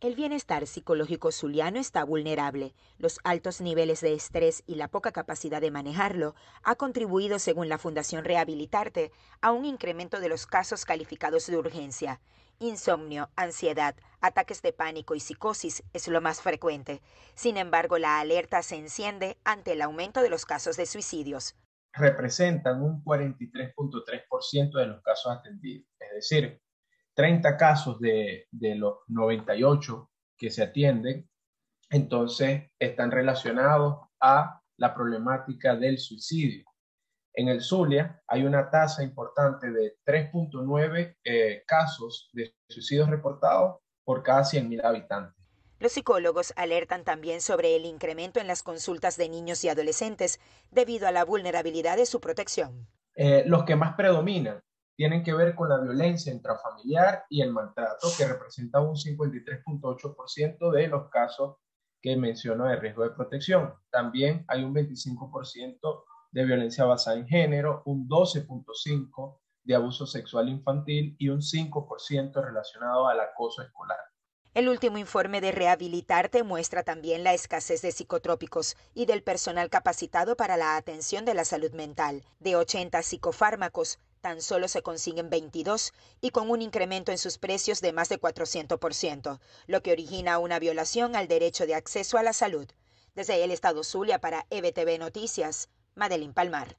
El bienestar psicológico zuliano está vulnerable. Los altos niveles de estrés y la poca capacidad de manejarlo ha contribuido, según la Fundación Rehabilitarte, a un incremento de los casos calificados de urgencia. Insomnio, ansiedad, ataques de pánico y psicosis es lo más frecuente. Sin embargo, la alerta se enciende ante el aumento de los casos de suicidios. Representan un 43.3% de los casos atendidos, es decir, 30 casos de, los 98 que se atienden, entonces están relacionados a la problemática del suicidio. En el Zulia hay una tasa importante de 3.9 eh, casos de suicidios reportados por cada 100.000 habitantes. Los psicólogos alertan también sobre el incremento en las consultas de niños y adolescentes debido a la vulnerabilidad de su protección. Eh, los que más predominan tienen que ver con la violencia intrafamiliar y el maltrato, que representa un 53.8% de los casos que menciono de riesgo de protección. También hay un 25% de violencia basada en género, un 12.5% de abuso sexual infantil y un 5% relacionado al acoso escolar. El último informe de Rehabilitarte muestra también la escasez de psicotrópicos y del personal capacitado para la atención de la salud mental. De 80 psicofármacos, tan solo se consiguen 22 y con un incremento en sus precios de más de 400%, lo que origina una violación al derecho de acceso a la salud. Desde el Estado Zulia para EBTV Noticias, Madeline Palmar.